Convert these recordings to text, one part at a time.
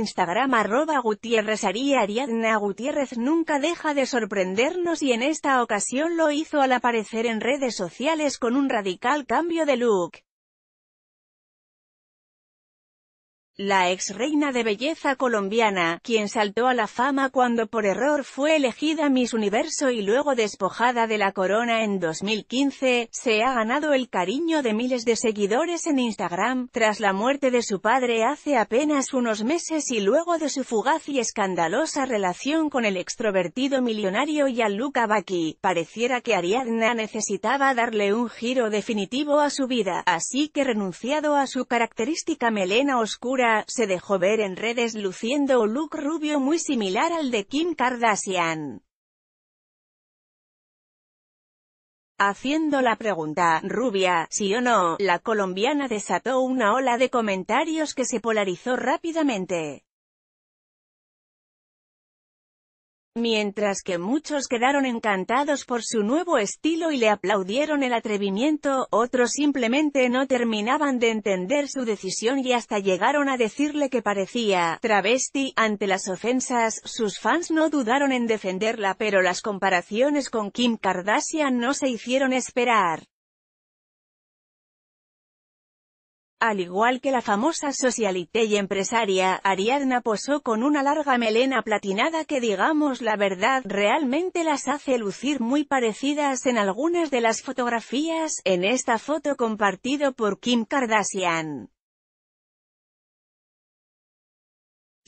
Instagram arroba Gutiérrez Ariadna Gutiérrez nunca deja de sorprendernos y en esta ocasión lo hizo al aparecer en redes sociales con un radical cambio de look. la ex reina de belleza colombiana, quien saltó a la fama cuando por error fue elegida Miss Universo y luego despojada de la corona en 2015, se ha ganado el cariño de miles de seguidores en Instagram, tras la muerte de su padre hace apenas unos meses y luego de su fugaz y escandalosa relación con el extrovertido millonario Gianluca baki pareciera que Ariadna necesitaba darle un giro definitivo a su vida, así que renunciado a su característica melena oscura se dejó ver en redes luciendo un look rubio muy similar al de Kim Kardashian. Haciendo la pregunta, rubia, sí o no, la colombiana desató una ola de comentarios que se polarizó rápidamente. Mientras que muchos quedaron encantados por su nuevo estilo y le aplaudieron el atrevimiento, otros simplemente no terminaban de entender su decisión y hasta llegaron a decirle que parecía travesti. Ante las ofensas, sus fans no dudaron en defenderla pero las comparaciones con Kim Kardashian no se hicieron esperar. Al igual que la famosa socialite y empresaria, Ariadna posó con una larga melena platinada que digamos la verdad, realmente las hace lucir muy parecidas en algunas de las fotografías, en esta foto compartido por Kim Kardashian.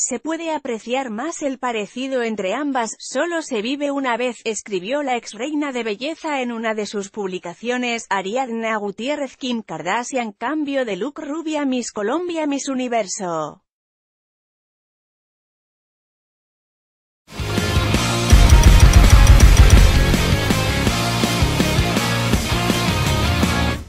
se puede apreciar más el parecido entre ambas, solo se vive una vez, escribió la ex reina de belleza en una de sus publicaciones, Ariadna Gutiérrez Kim Kardashian Cambio de look rubia Miss Colombia Miss Universo.